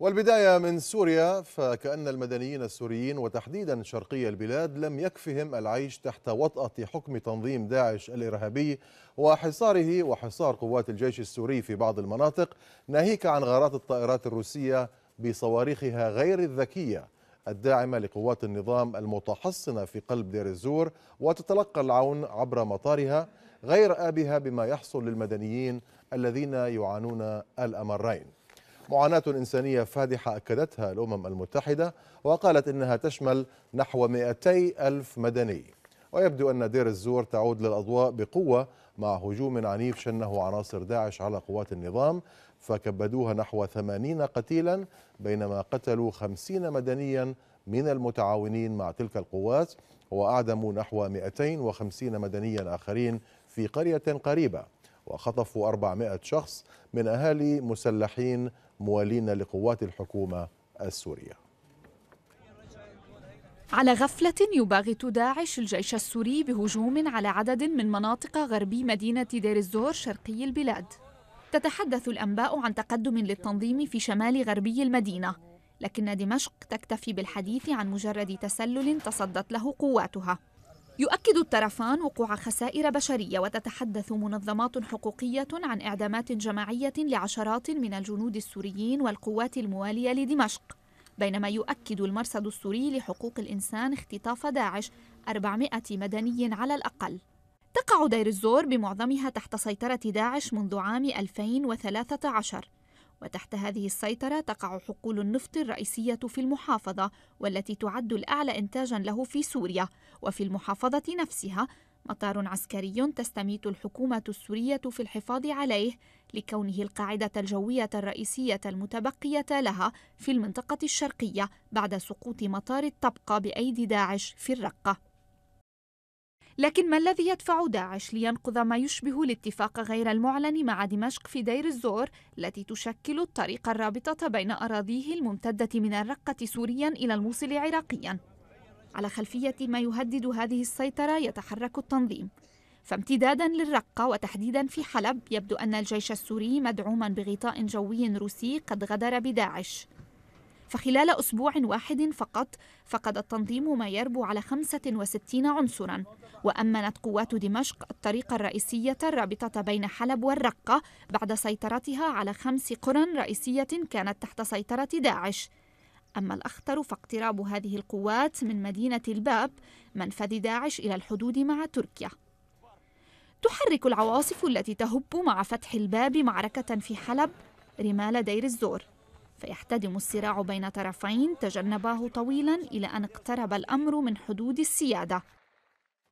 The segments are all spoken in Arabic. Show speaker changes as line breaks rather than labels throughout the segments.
والبداية من سوريا فكأن المدنيين السوريين وتحديدا شرقي البلاد لم يكفهم العيش تحت وطأة حكم تنظيم داعش الإرهابي وحصاره وحصار قوات الجيش السوري في بعض المناطق ناهيك عن غارات الطائرات الروسية بصواريخها غير الذكية الداعمة لقوات النظام المتحصنة في قلب دير الزور وتتلقى العون عبر مطارها غير آبها بما يحصل للمدنيين الذين يعانون الأمرين معاناة إنسانية فادحة أكدتها الأمم المتحدة وقالت إنها تشمل نحو 200 ألف مدني ويبدو أن دير الزور تعود للأضواء بقوة مع هجوم عنيف شنه عناصر داعش على قوات النظام فكبدوها نحو 80 قتيلا بينما قتلوا 50 مدنيا من المتعاونين مع تلك القوات وأعدموا نحو 250 مدنيا آخرين في قرية قريبة وخطفوا 400 شخص من أهالي مسلحين موالين لقوات الحكومة السورية
على غفلة يباغت داعش الجيش السوري بهجوم على عدد من مناطق غربي مدينة دير الزور شرقي البلاد تتحدث الأنباء عن تقدم للتنظيم في شمال غربي المدينة لكن دمشق تكتفي بالحديث عن مجرد تسلل تصدت له قواتها يؤكد الطرفان وقوع خسائر بشريه وتتحدث منظمات حقوقيه عن اعدامات جماعيه لعشرات من الجنود السوريين والقوات المواليه لدمشق بينما يؤكد المرصد السوري لحقوق الانسان اختطاف داعش 400 مدني على الاقل تقع دير الزور بمعظمها تحت سيطره داعش منذ عام 2013 وتحت هذه السيطرة تقع حقول النفط الرئيسية في المحافظة والتي تعد الأعلى إنتاجا له في سوريا وفي المحافظة نفسها مطار عسكري تستميت الحكومة السورية في الحفاظ عليه لكونه القاعدة الجوية الرئيسية المتبقية لها في المنطقة الشرقية بعد سقوط مطار الطبقة بأيدي داعش في الرقة لكن ما الذي يدفع داعش لينقض ما يشبه الاتفاق غير المعلن مع دمشق في دير الزور التي تشكل الطريق الرابطة بين أراضيه الممتدة من الرقة سوريا إلى الموصل عراقيا على خلفية ما يهدد هذه السيطرة يتحرك التنظيم فامتدادا للرقة وتحديدا في حلب يبدو أن الجيش السوري مدعوما بغطاء جوي روسي قد غدر بداعش فخلال أسبوع واحد فقط فقد التنظيم ما يربو على 65 عنصرا وأمنت قوات دمشق الطريق الرئيسية الرابطة بين حلب والرقة بعد سيطرتها على خمس قرى رئيسية كانت تحت سيطرة داعش أما الأخطر فاقتراب هذه القوات من مدينة الباب منفذ داعش إلى الحدود مع تركيا تحرك العواصف التي تهب مع فتح الباب معركة في حلب رمال دير الزور فيحتدم الصراع بين طرفين تجنباه طويلا إلى أن اقترب الأمر من حدود السيادة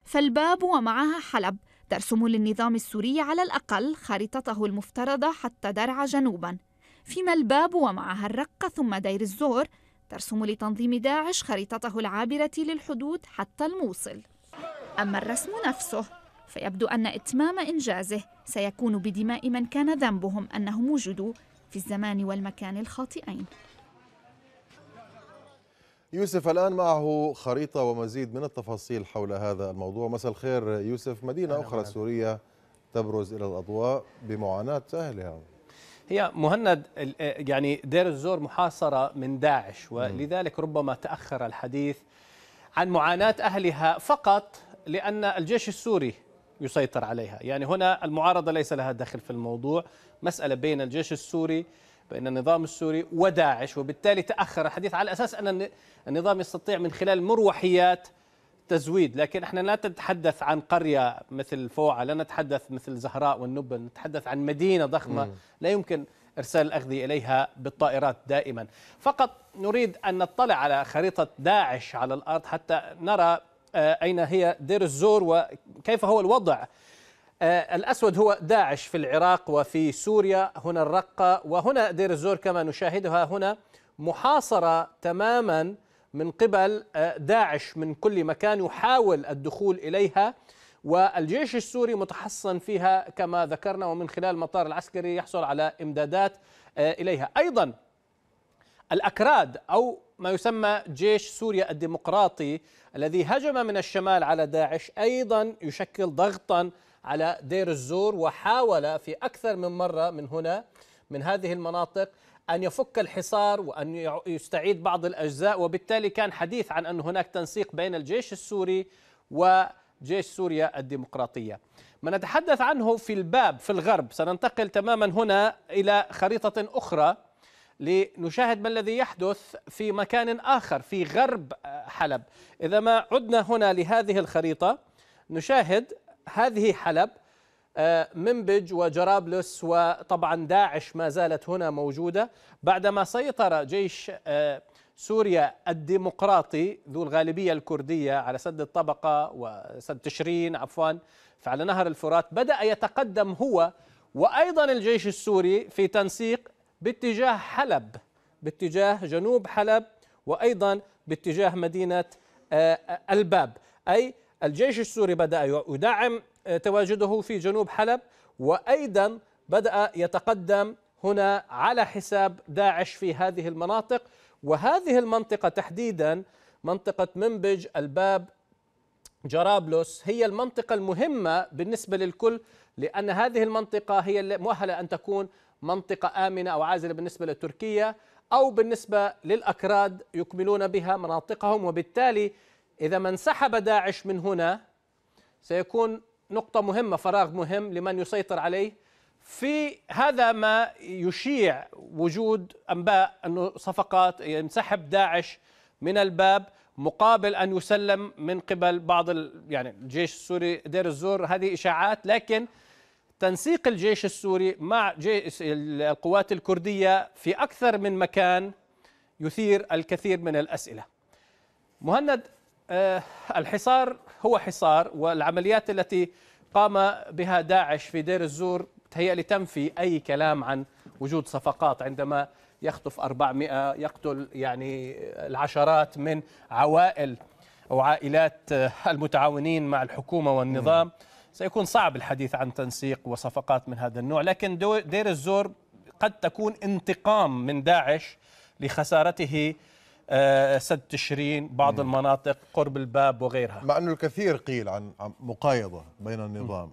فالباب ومعها حلب ترسم للنظام السوري على الأقل خريطته المفترضة حتى درعا جنوبا فيما الباب ومعها الرقة ثم دير الزور ترسم لتنظيم داعش خريطته العابرة للحدود حتى الموصل أما الرسم نفسه فيبدو أن إتمام إنجازه سيكون بدماء من كان ذنبهم أنهم وجدوا في الزمان والمكان الخاطئين
يوسف الآن معه خريطة ومزيد من التفاصيل حول هذا الموضوع مساء الخير يوسف مدينة أخرى سورية تبرز إلى الأضواء بمعاناة أهلها
هي مهند آه، يعني دير الزور محاصرة من داعش ولذلك ربما تأخر الحديث عن معاناة أهلها فقط لأن الجيش السوري يسيطر عليها يعني هنا المعارضة ليس لها دخل في الموضوع مسألة بين الجيش السوري بين النظام السوري وداعش وبالتالي تأخر الحديث على أساس أن النظام يستطيع من خلال مروحيات تزويد لكن احنا لا نتحدث عن قرية مثل فوعة لا نتحدث مثل زهراء والنبل نتحدث عن مدينة ضخمة لا يمكن إرسال الأغذية إليها بالطائرات دائما فقط نريد أن نطلع على خريطة داعش على الأرض حتى نرى آه، أين هي دير الزور وكيف هو الوضع آه، الأسود هو داعش في العراق وفي سوريا هنا الرقة وهنا دير الزور كما نشاهدها هنا محاصرة تماما من قبل آه، داعش من كل مكان يحاول الدخول إليها والجيش السوري متحصن فيها كما ذكرنا ومن خلال المطار العسكري يحصل على إمدادات إليها أيضا الأكراد أو ما يسمى جيش سوريا الديمقراطي الذي هجم من الشمال على داعش أيضا يشكل ضغطا على دير الزور وحاول في أكثر من مرة من هنا من هذه المناطق أن يفك الحصار وأن يستعيد بعض الأجزاء وبالتالي كان حديث عن أن هناك تنسيق بين الجيش السوري وجيش سوريا الديمقراطية ما نتحدث عنه في الباب في الغرب سننتقل تماما هنا إلى خريطة أخرى لنشاهد ما الذي يحدث في مكان آخر في غرب آه، حلب إذا ما عدنا هنا لهذه الخريطة نشاهد هذه حلب آه، منبج وجرابلس وطبعا داعش ما زالت هنا موجودة بعدما سيطر جيش آه، سوريا الديمقراطي ذو الغالبية الكردية على سد الطبقة وسد تشرين عفوا فعلى نهر الفرات بدأ يتقدم هو وأيضا الجيش السوري في تنسيق باتجاه حلب باتجاه جنوب حلب وايضا باتجاه مدينه آه، آه، الباب اي الجيش السوري بدا يدعم آه، تواجده في جنوب حلب وايضا بدا يتقدم هنا على حساب داعش في هذه المناطق وهذه المنطقه تحديدا منطقه منبج الباب جرابلس هي المنطقة المهمة بالنسبة للكل لأن هذه المنطقة هي المؤهلة أن تكون منطقة آمنة أو عازلة بالنسبة لتركيا أو بالنسبة للأكراد يكملون بها مناطقهم وبالتالي إذا ما انسحب داعش من هنا سيكون نقطة مهمة فراغ مهم لمن يسيطر عليه في هذا ما يشيع وجود أنباء أنه صفقات ينسحب داعش من الباب مقابل أن يسلم من قبل بعض يعني الجيش السوري دير الزور هذه إشاعات لكن تنسيق الجيش السوري مع جيش القوات الكردية في أكثر من مكان يثير الكثير من الأسئلة مهند آه، الحصار هو حصار والعمليات التي قام بها داعش في دير الزور تهيأ لتنفي أي كلام عن وجود صفقات عندما يخطف 400 يقتل يعني العشرات من عوائل أو عائلات المتعاونين مع الحكومة والنظام سيكون صعب الحديث عن تنسيق وصفقات من هذا النوع لكن دير الزور قد تكون انتقام من داعش لخسارته آه، سد تشرين بعض المناطق قرب
الباب وغيرها مع أنه الكثير قيل عن مقايضة بين النظام م.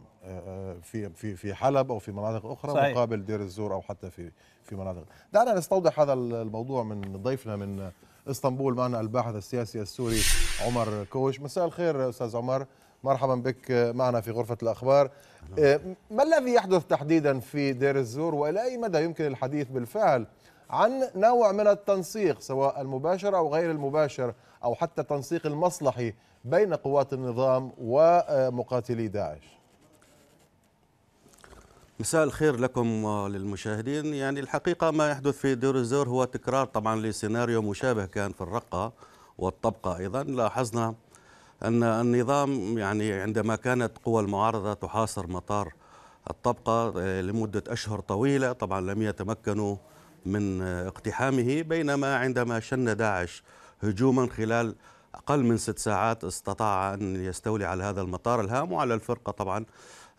في في في حلب او في مناطق اخرى صحيح. مقابل دير الزور او حتى في في مناطق دعنا نستوضح هذا الموضوع من ضيفنا من اسطنبول معنا الباحث السياسي السوري عمر كوش مساء الخير استاذ عمر مرحبا بك معنا في غرفه الاخبار إيه، ما الذي يحدث تحديدا في دير الزور والى اي مدى يمكن الحديث بالفعل عن نوع من التنسيق سواء المباشر او غير المباشر او حتى التنسيق المصلحي بين قوات النظام ومقاتلي داعش
مساء الخير لكم للمشاهدين يعني الحقيقة ما يحدث في دير الزور هو تكرار طبعا لسيناريو مشابه كان في الرقة والطبقة أيضا لاحظنا أن النظام يعني عندما كانت قوى المعارضة تحاصر مطار الطبقة لمدة أشهر طويلة طبعا لم يتمكنوا من اقتحامه بينما عندما شن داعش هجوما خلال أقل من ست ساعات استطاع أن يستولي على هذا المطار الهام وعلى الفرقة طبعا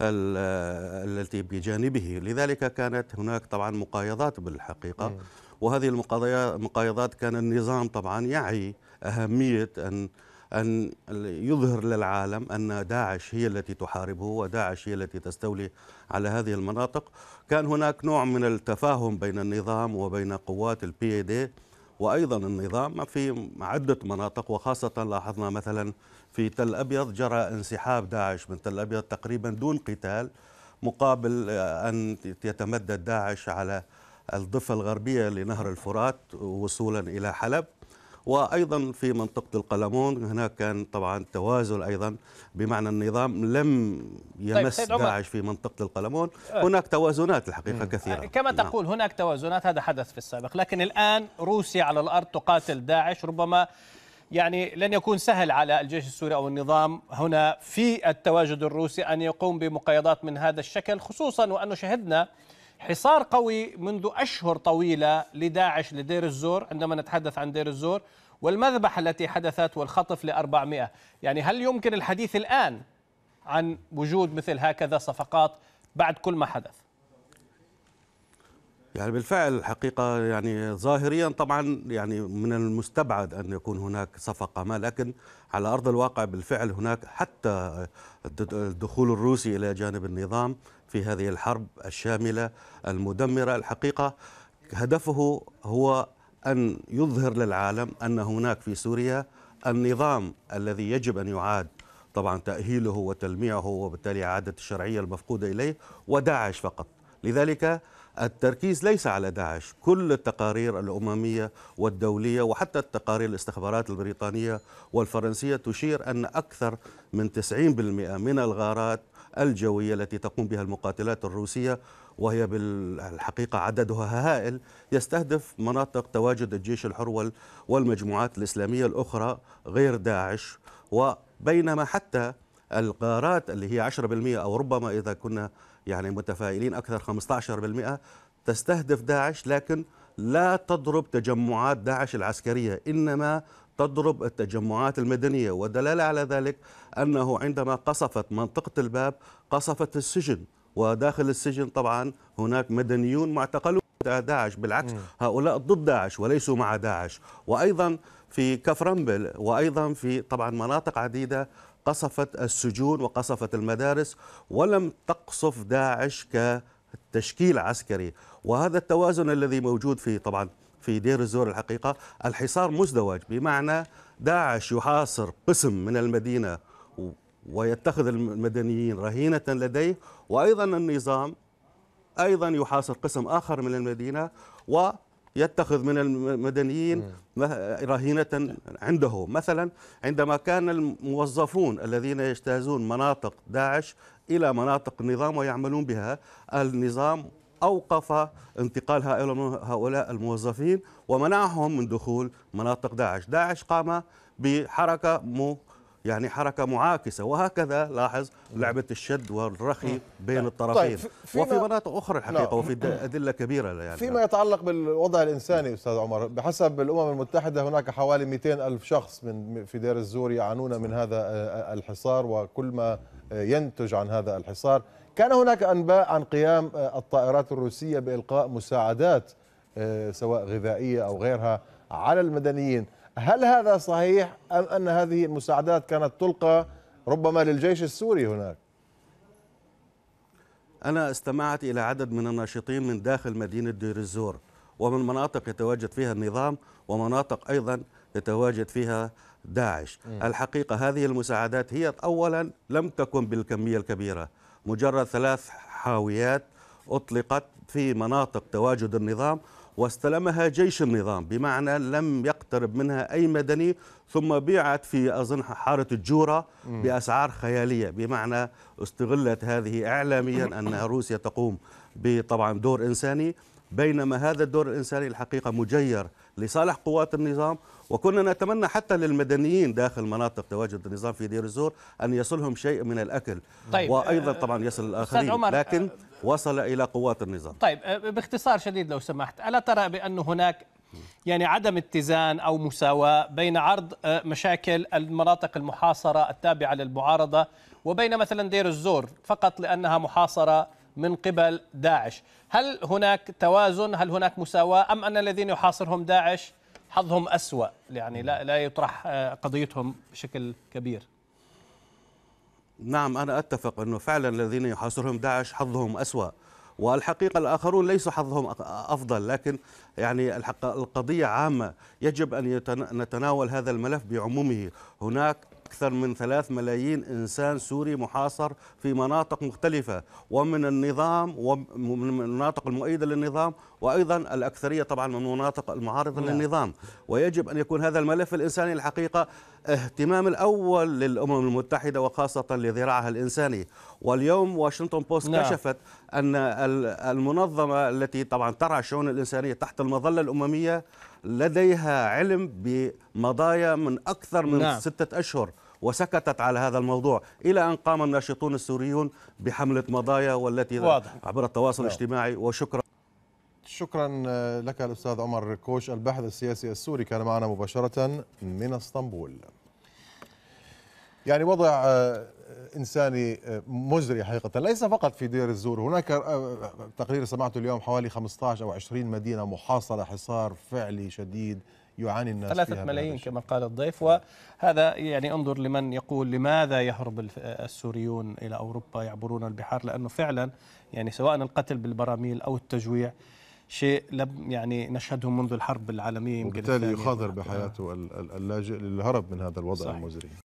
التي بجانبه لذلك كانت هناك طبعا مقايضات بالحقيقة إيه. وهذه المقايضات كان النظام طبعا يعي أهمية أن أن يظهر للعالم أن داعش هي التي تحاربه وداعش هي التي تستولي على هذه المناطق كان هناك نوع من التفاهم بين النظام وبين قوات البي اي دي وأيضا النظام في عدة مناطق وخاصة لاحظنا مثلا في تل أبيض جرى انسحاب داعش من تل أبيض تقريبا دون قتال مقابل آه، أن يتمدد داعش على الضفة الغربية لنهر الفرات وصولا إلى حلب وايضا في منطقه القلمون هناك كان طبعا توازن ايضا بمعنى النظام لم طيب، يمس طيب داعش في منطقه القلمون آه. هناك توازنات الحقيقه م. كثيره آه، كما نعم. تقول
نعم. هناك توازنات هذا حدث في السابق لكن الان روسيا على الارض تقاتل داعش ربما يعني لن يكون سهل على الجيش السوري أو النظام هنا في التواجد الروسي أن يقوم بمقايضات من هذا الشكل خصوصا وأنه شهدنا حصار قوي منذ أشهر طويلة لداعش لدير الزور عندما نتحدث عن دير الزور والمذبح التي حدثت والخطف لأربعمائة يعني هل يمكن الحديث الآن عن وجود مثل هكذا صفقات بعد كل ما حدث
يعني بالفعل الحقيقة يعني ظاهريا طبعا يعني من المستبعد أن يكون هناك صفقة ما لكن على أرض الواقع بالفعل هناك حتى الدخول الروسي إلى جانب النظام في هذه الحرب الشاملة المدمرة الحقيقة هدفه هو أن يظهر للعالم أن هناك في سوريا النظام الذي يجب أن يعاد طبعا تأهيله وتلميعه وبالتالي إعادة الشرعية المفقودة إليه وداعش فقط لذلك التركيز ليس على داعش كل التقارير الأممية والدولية وحتى التقارير الاستخبارات البريطانية والفرنسية تشير أن أكثر من 90% من الغارات الجوية التي تقوم بها المقاتلات الروسية وهي بالحقيقة عددها هائل يستهدف مناطق تواجد الجيش الحر والمجموعات الإسلامية الأخرى غير داعش وبينما حتى الغارات اللي هي 10% أو ربما إذا كنا يعني متفائلين أكثر 15% تستهدف داعش لكن لا تضرب تجمعات داعش العسكرية إنما تضرب التجمعات المدنية ودلالة على ذلك أنه عندما قصفت منطقة الباب قصفت السجن وداخل السجن طبعا هناك مدنيون معتقلون داعش بالعكس هؤلاء ضد داعش وليسوا مع داعش وأيضا في كفرنبل وأيضا في طبعا مناطق عديدة قصفت السجون وقصفت المدارس ولم تقصف داعش كتشكيل عسكري وهذا التوازن الذي موجود في طبعا في دير الزور الحقيقة الحصار مزدوج بمعنى داعش يحاصر قسم من المدينة ويتخذ المدنيين رهينة لديه وأيضا النظام أيضا يحاصر قسم آخر من المدينة و يتخذ من المدنيين رهينة عنده مثلا عندما كان الموظفون الذين يجتازون مناطق داعش إلى مناطق النظام ويعملون بها النظام أوقف انتقال هؤلاء الموظفين ومنعهم من دخول مناطق داعش داعش قام بحركة مو يعني حركه معاكسه وهكذا لاحظ لعبه الشد والرخي بين طيب، الطرفين طيب في وفي مناطق اخرى الحقيقه وفي ادله كبيره يعني
فيما يتعلق بالوضع الانساني استاذ عمر بحسب الامم المتحده هناك حوالي 200 الف شخص من في دير الزور يعانون من هذا آه، الحصار وكل ما ينتج عن هذا الحصار كان هناك انباء عن قيام آه، الطائرات الروسيه بالقاء مساعدات آه، سواء غذائيه او غيرها على المدنيين هل هذا صحيح أم أن هذه المساعدات كانت تلقى ربما للجيش السوري هناك
أنا استمعت إلى عدد من الناشطين من داخل مدينة دير الزور ومن مناطق يتواجد فيها النظام ومناطق أيضا يتواجد فيها داعش م. الحقيقة هذه المساعدات هي أولا لم تكن بالكمية الكبيرة مجرد ثلاث حاويات أطلقت في مناطق تواجد النظام واستلمها جيش النظام بمعنى لم يق يقترب منها أي مدني ثم بيعت في أظن حارة الجورة بأسعار خيالية بمعنى استغلت هذه إعلاميا أن روسيا تقوم بطبعا دور إنساني بينما هذا الدور الإنساني الحقيقة مجير لصالح قوات النظام وكنا نتمنى حتى للمدنيين داخل مناطق تواجد النظام في دير الزور أن يصلهم شيء من الأكل طيب وأيضا آه، طبعا يصل الآخرين لكن آه، وصل إلى قوات النظام
طيب آه، باختصار شديد لو سمحت ألا ترى بأن هناك يعني عدم اتزان أو مساواة بين عرض آه، مشاكل المناطق المحاصرة التابعة للمعارضة وبين مثلا دير الزور فقط لأنها محاصرة من قبل داعش هل هناك توازن هل هناك مساواة أم أن الذين يحاصرهم داعش حظهم أسوأ يعني لا, لا يطرح آه، قضيتهم بشكل
كبير نعم أنا أتفق أنه فعلا الذين يحاصرهم داعش حظهم أسوأ والحقيقة الآخرون ليس حظهم أفضل لكن يعني القضية عامة يجب أن نتناول هذا الملف بعمومه هناك أكثر من ثلاث ملايين إنسان سوري محاصر في مناطق مختلفة ومن النظام ومن المناطق المؤيدة للنظام وايضا الاكثريه طبعا من مناطق المعارضه نعم. للنظام ويجب ان يكون هذا الملف الانساني الحقيقه اهتمام الاول للامم المتحده وخاصه لذراعها الانساني واليوم واشنطن بوست نعم. كشفت ان المنظمه التي طبعا ترعى الشؤون الانسانيه تحت المظله الامميه لديها علم بمضايا من اكثر من نعم. سته اشهر وسكتت على هذا الموضوع إلى أن قام الناشطون السوريون بحملة مضايا والتي واضح.
عبر التواصل واضح. نعم. الاجتماعي وشكرا شكرا آه، لك الأستاذ عمر كوش الباحث السياسي السوري كان معنا مباشرة من اسطنبول يعني وضع آه، إنساني آه، مزري حقيقة ليس فقط في دير الزور هناك تقرير سمعته اليوم حوالي 15 أو 20 مدينة محاصرة حصار فعلي شديد يعاني الناس ثلاثة ملايين كما قال الضيف وهذا
يعني انظر لمن يقول لماذا يهرب السوريون إلى أوروبا يعبرون البحار لأنه فعلا يعني سواء القتل بالبراميل أو التجويع شيء لم يعني نشهده منذ الحرب العالمية وبالتالي يخاطر بحياته
اللاجئ للهرب من هذا الوضع المزري